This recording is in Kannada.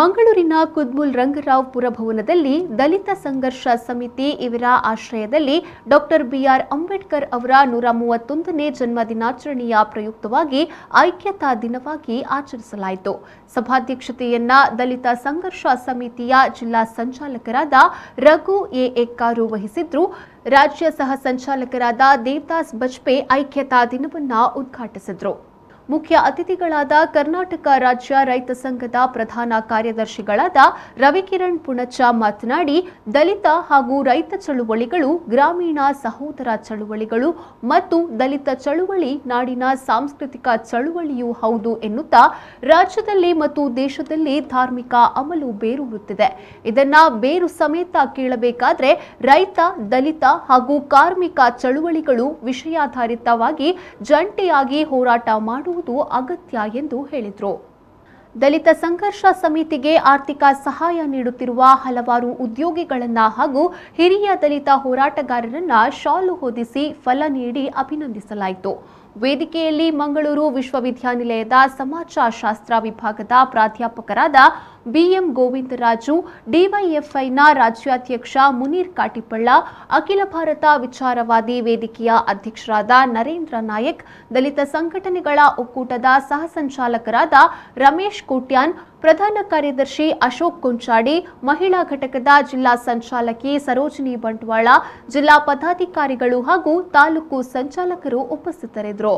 ಮಂಗಳೂರಿನ ಕುದ್ಮುಲ್ ರಂಗರಾವ್ ಪುರಭವನದಲ್ಲಿ ದಲಿತ ಸಂಘರ್ಷ ಸಮಿತಿ ಇವರ ಆಶ್ರಯದಲ್ಲಿ ಡಾಕ್ಟರ್ ಬಿಆರ್ ಅಂಬೇಡ್ಕರ್ ಅವರ ನೂರ ಮೂವತ್ತೊಂದನೇ ಜನ್ಮ ದಿನಾಚರಣೆಯ ಪ್ರಯುಕ್ತವಾಗಿ ಐಕ್ಯತಾ ದಿನವಾಗಿ ಆಚರಿಸಲಾಯಿತು ಸಭಾಧ್ಯಕ್ಷತೆಯನ್ನ ದಲಿತ ಸಂಘರ್ಷ ಸಮಿತಿಯ ಜಿಲ್ಲಾ ಸಂಚಾಲಕರಾದ ರಘು ಎ ಎಕ್ಕಾರು ವಹಿಸಿದ್ರು ರಾಜ್ಯ ಸಹ ಸಂಚಾಲಕರಾದ ದೇವದಾಸ್ ಬಜ್ಪೆ ಐಕ್ಯತಾ ದಿನವನ್ನು ಉದ್ಘಾಟಿಸಿದರು ಮುಖ್ಯ ಅತಿಥಿಗಳಾದ ಕರ್ನಾಟಕ ರಾಜ್ಯ ರೈತ ಸಂಘದ ಪ್ರಧಾನ ಕಾರ್ಯದರ್ಶಿಗಳಾದ ರವಿಕಿರಣ್ ಪುಣಚ ಮಾತನಾಡಿ ದಲಿತ ಹಾಗೂ ರೈತ ಚಳುವಳಿಗಳು ಗ್ರಾಮೀಣ ಸಹೋದರ ಚಳುವಳಿಗಳು ಮತ್ತು ದಲಿತ ಚಳುವಳಿ ನಾಡಿನ ಸಾಂಸ್ಕೃತಿಕ ಚಳುವಳಿಯೂ ಹೌದು ಎನ್ನುತ್ತಾ ರಾಜ್ಯದಲ್ಲಿ ಮತ್ತು ದೇಶದಲ್ಲಿ ಧಾರ್ಮಿಕ ಅಮಲು ಬೇರೂರುತ್ತಿದೆ ಇದನ್ನ ಬೇರು ಸಮೇತ ಕೇಳಬೇಕಾದ್ರೆ ರೈತ ದಲಿತ ಹಾಗೂ ಕಾರ್ಮಿಕ ಚಳುವಳಿಗಳು ವಿಷಯಾಧಾರಿತವಾಗಿ ಜಂಟಿಯಾಗಿ ಹೋರಾಟ ಮಾಡುವ ಮಾಡುವುದು ಅಗತ್ಯ ಎಂದು ಹೇಳಿದರು ದಲಿತ ಸಂಘರ್ಷ ಸಮಿತಿಗೆ ಆರ್ಥಿಕ ಸಹಾಯ ನೀಡುತ್ತಿರುವ ಹಲವಾರು ಉದ್ಯೋಗಿಗಳನ್ನ ಹಾಗೂ ಹಿರಿಯ ದಲಿತ ಹೋರಾಟಗಾರರನ್ನ ಶಾಲು ಹೊದಿಸಿ ಫಲ ನೀಡಿ ಅಭಿನಂದಿಸಲಾಯಿತು ವೇದಿಕೆಯಲ್ಲಿ ಮಂಗಳೂರು ವಿಶ್ವವಿದ್ಯಾನಿಲಯದ ಸಮಾಜಶಾಸ್ತ್ರ ವಿಭಾಗದ ಪ್ರಾಧ್ಯಾಪಕರಾದ ಬಿಎಂ ಗೋವಿಂದರಾಜು ಡಿವೈಎಫ್ಐನ ರಾಜ್ಯಾಧ್ಯಕ್ಷ ಮುನೀರ್ ಕಾಟಿಪಳ್ಳ ಅಖಿಲ ಭಾರತ ವಿಚಾರವಾದಿ ವೇದಿಕೆಯ ಅಧ್ಯಕ್ಷರಾದ ನರೇಂದ್ರ ನಾಯಕ್ ದಲಿತ ಸಂಘಟನೆಗಳ ಒಕ್ಕೂಟದ ಸಹ ರಮೇಶ್ ಕೋಟ್ಯಾನ್ ಪ್ರಧಾನ ಕಾರ್ಯದರ್ಶಿ ಅಶೋಕ್ ಕುಂಚಾಡಿ ಮಹಿಳಾ ಘಟಕದ ಜಿಲ್ಲಾ ಸಂಚಾಲಕಿ ಸರೋಜಿನಿ ಬಂಟ್ವಾಳ ಜಿಲ್ಲಾ ಪದಾಧಿಕಾರಿಗಳು ಹಾಗೂ ತಾಲೂಕು ಸಂಚಾಲಕರು ಉಪಸ್ಥಿತರಿದ್ದರು